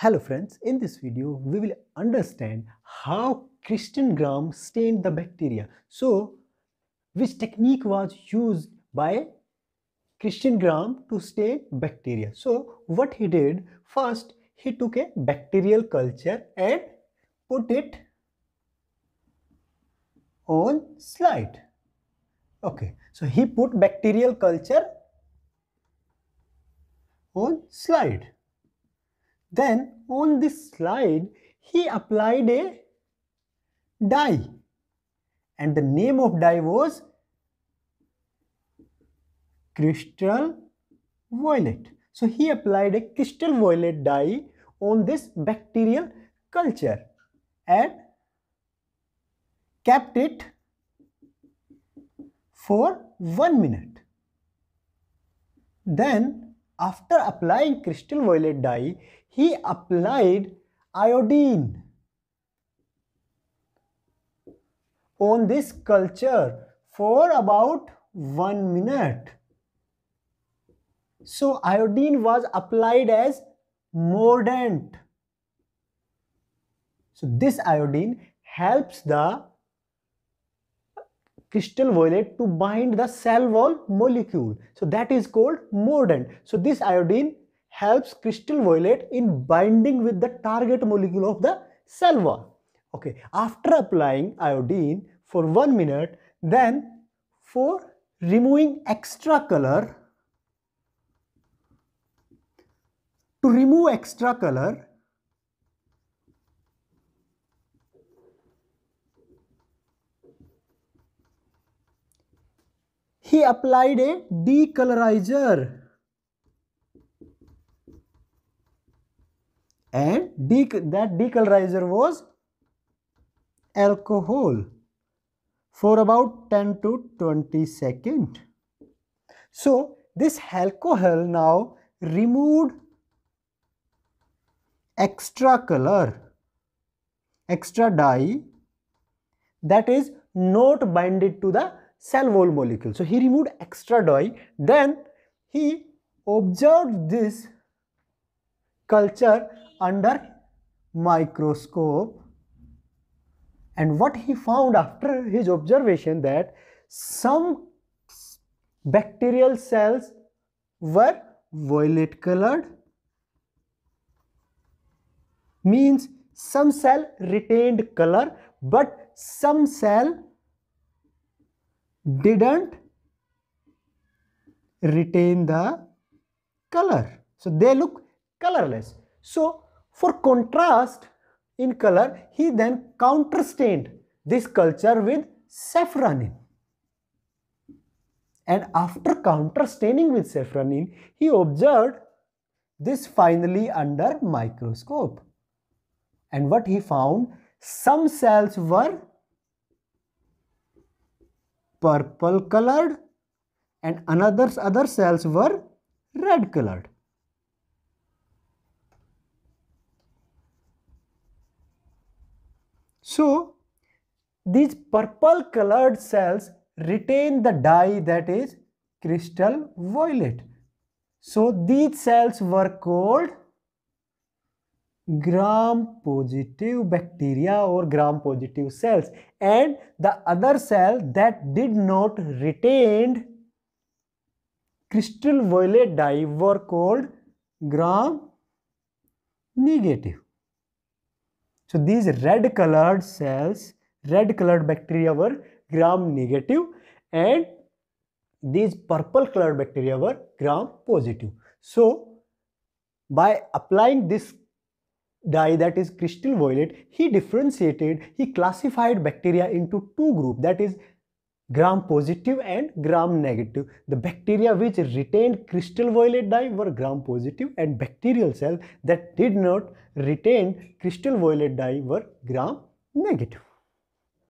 Hello friends, in this video we will understand how Christian Gram stained the bacteria. So, which technique was used by Christian Gram to stain bacteria. So, what he did, first he took a bacterial culture and put it on slide. Okay, so he put bacterial culture on slide then on this slide, he applied a dye and the name of dye was crystal violet. So he applied a crystal violet dye on this bacterial culture and kept it for one minute. Then after applying crystal violet dye, he applied iodine on this culture for about 1 minute. So iodine was applied as mordant. So this iodine helps the crystal violet to bind the cell wall molecule. So that is called mordant. So this iodine helps crystal violet in binding with the target molecule of the cell wall. Okay, after applying iodine for one minute, then for removing extra color, to remove extra color, he applied a decolorizer and dec that decolorizer was alcohol for about 10 to 20 second. So this alcohol now removed extra color, extra dye that is not binded to the cell wall molecule. So he removed extra dye. Then he observed this culture under microscope and what he found after his observation that some bacterial cells were violet colored means some cell retained color but some cell didn't retain the color. So they look colorless. So for contrast in color, he then counterstained this culture with saffronin. And after counterstaining with saffronin, he observed this finally under microscope. And what he found, some cells were purple colored and another other cells were red colored. So these purple colored cells retain the dye that is crystal violet. So these cells were called gram positive bacteria or gram positive cells and the other cell that did not retained crystal violet dye were called gram negative. So these red colored cells, red colored bacteria were gram negative and these purple colored bacteria were gram positive. So by applying this dye that is crystal violet, he differentiated, he classified bacteria into two groups that is gram positive and gram negative. The bacteria which retained crystal violet dye were gram positive and bacterial cells that did not retain crystal violet dye were gram negative.